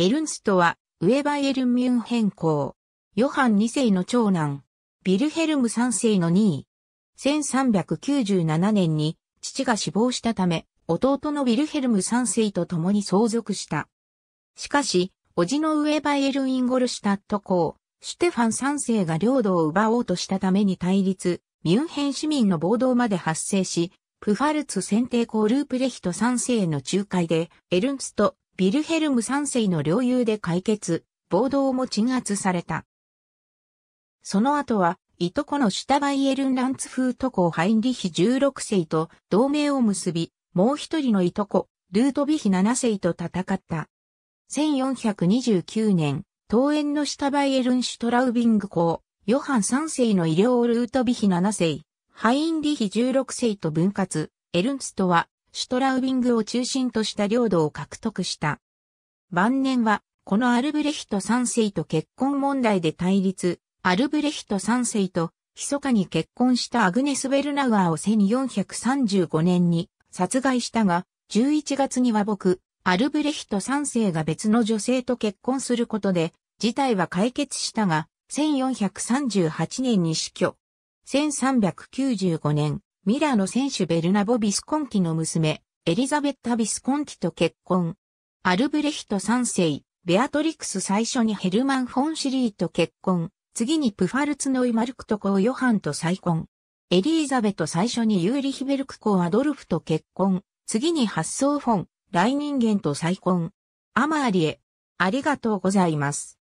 エルンストは、ウェバイエルンミュンヘン公。ヨハン2世の長男、ビルヘルム3世の2位。1397年に父が死亡したため、弟のビルヘルム3世と共に相続した。しかし、叔父のウェバイエルインゴルシュタット公、シュテファン3世が領土を奪おうとしたために対立、ミュンヘン市民の暴動まで発生し、プファルツ選定公ループレヒト3世の仲介で、エルンスト、ビルヘルム三世の領有で解決、暴動も鎮圧された。その後は、いとこのシュタバイエルンランツフート公ハインリヒ16世と同盟を結び、もう一人のいとこ、ルートビヒ7世と戦った。1429年、桃園のシュタバイエルンシュトラウビング公、ヨハン3世の医療ルートビヒ7世、ハインリヒ16世と分割、エルンストはシュトラウビングを中心とした領土を獲得した。晩年は、このアルブレヒト三世と結婚問題で対立、アルブレヒト三世と、密かに結婚したアグネス・ベルナガーを1435年に殺害したが、11月には僕、アルブレヒト三世が別の女性と結婚することで、事態は解決したが、1438年に死去。1395年、ミラーの選手ベルナボ・ビスコンティの娘、エリザベッタ・ビスコンティと結婚。アルブレヒト3世、ベアトリクス最初にヘルマン・フォン・シリーと結婚、次にプファルツノイ・マルクト公ヨハンと再婚。エリーザベト最初にユーリヒベルク公アドルフと結婚、次に発想フォン、イ人間と再婚。アマーリエ、ありがとうございます。